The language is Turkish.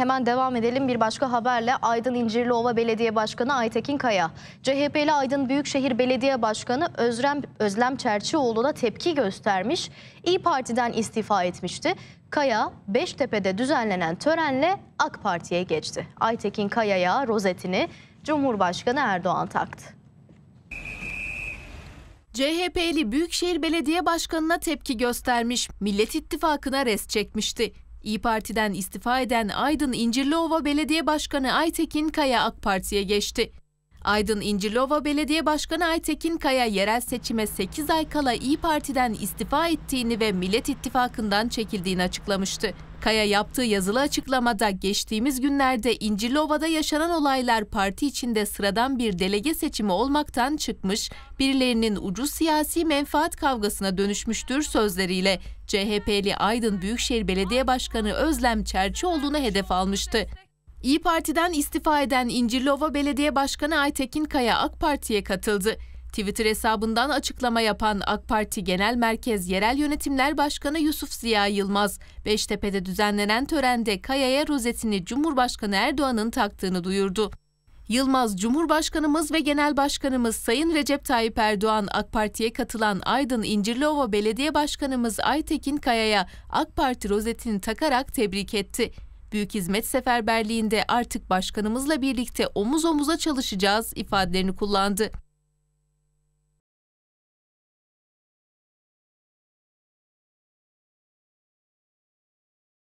Hemen devam edelim bir başka haberle Aydın İncirliova Belediye Başkanı Aytekin Kaya. CHP'li Aydın Büyükşehir Belediye Başkanı Özlem, Özlem Çerçioğlu'na tepki göstermiş. İyi Parti'den istifa etmişti. Kaya Beştepe'de düzenlenen törenle AK Parti'ye geçti. Aytekin Kaya'ya rozetini Cumhurbaşkanı Erdoğan taktı. CHP'li Büyükşehir Belediye Başkanı'na tepki göstermiş, Millet İttifakı'na res çekmişti. İyi Parti'den istifa eden Aydın İncirliova Belediye Başkanı Aytekin Kaya AK Parti'ye geçti. Aydın İncilova Belediye Başkanı Aytekin Kaya yerel seçime 8 ay kala İyi Parti'den istifa ettiğini ve Millet İttifakı'ndan çekildiğini açıklamıştı. Kaya yaptığı yazılı açıklamada geçtiğimiz günlerde İncilova'da yaşanan olaylar parti içinde sıradan bir delege seçimi olmaktan çıkmış, birilerinin ucu siyasi menfaat kavgasına dönüşmüştür sözleriyle CHP'li Aydın Büyükşehir Belediye Başkanı Özlem Çerçioğlu'nu hedef almıştı. İyi Parti'den istifa eden İncirlova Belediye Başkanı Aytekin Kaya AK Parti'ye katıldı. Twitter hesabından açıklama yapan AK Parti Genel Merkez Yerel Yönetimler Başkanı Yusuf Ziya Yılmaz, Beştepe'de düzenlenen törende Kaya'ya rozetini Cumhurbaşkanı Erdoğan'ın taktığını duyurdu. Yılmaz, Cumhurbaşkanımız ve Genel Başkanımız Sayın Recep Tayyip Erdoğan, AK Parti'ye katılan Aydın İncirlova Belediye Başkanımız Aytekin Kaya'ya AK Parti rozetini takarak tebrik etti. Büyük Hizmet Seferberliği'nde artık başkanımızla birlikte omuz omuza çalışacağız ifadelerini kullandı.